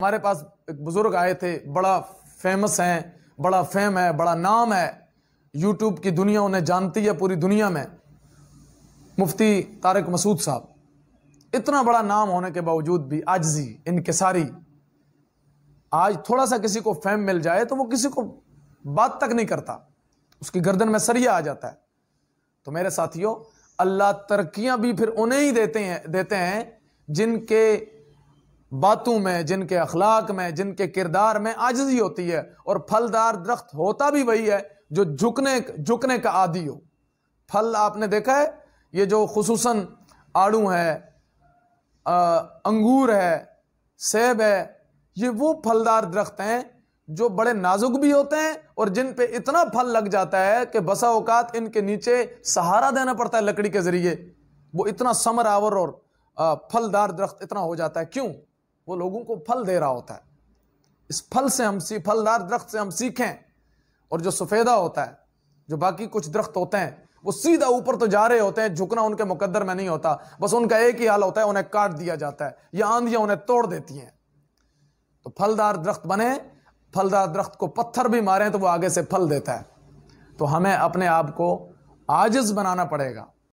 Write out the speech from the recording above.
हमारे पास एक बुज़ुर्ग आए थे बड़ा फेमस हैं बड़ा फेम है बड़ा नाम है यूट्यूब की दुनिया उन्हें जानती है पूरी दुनिया में मुफ्ती तारक मसूद साहब इतना बड़ा नाम होने के बावजूद भी आजजी इनकसारी आज थोड़ा सा किसी को फेम मिल जाए तो वो किसी को बात तक नहीं करता उसकी गर्दन में सरिया आ जाता है तो मेरे साथियों अल्लाह तरक्यां भी फिर उन्हें ही देते हैं देते हैं जिनके बातों में जिनके अखलाक में जिनके किरदार में आजजी होती है और फलदार दरख्त होता भी वही है जो झुकने झुकने का आदि हो फल आपने देखा है ये जो खूस आड़ू है आ, अंगूर है सेब है ये वो फलदार दरख्त हैं जो बड़े नाजुक भी होते हैं और जिन पे इतना फल लग जाता है कि बसा औकात इनके नीचे सहारा देना पड़ता है लकड़ी के ज़रिए वो इतना समर आवर और फलदार दरख्त इतना हो जाता है क्यों वो लोगों को फल दे रहा होता है इस फल से हम सी फलदार दरख्त से हम सीखें और जो सफ़ेदा होता है जो बाकी कुछ दरख्त होते हैं वो सीधा ऊपर तो जा रहे होते हैं झुकना उनके मुकद्दर में नहीं होता बस उनका एक ही हाल होता है उन्हें काट दिया जाता है या आंधियाँ उन्हें तोड़ देती हैं तो फलदार दरख्त बने फलदार दरख्त को पत्थर भी मारें तो वो आगे से फल देता है तो हमें अपने आप को आजिज बनाना पड़ेगा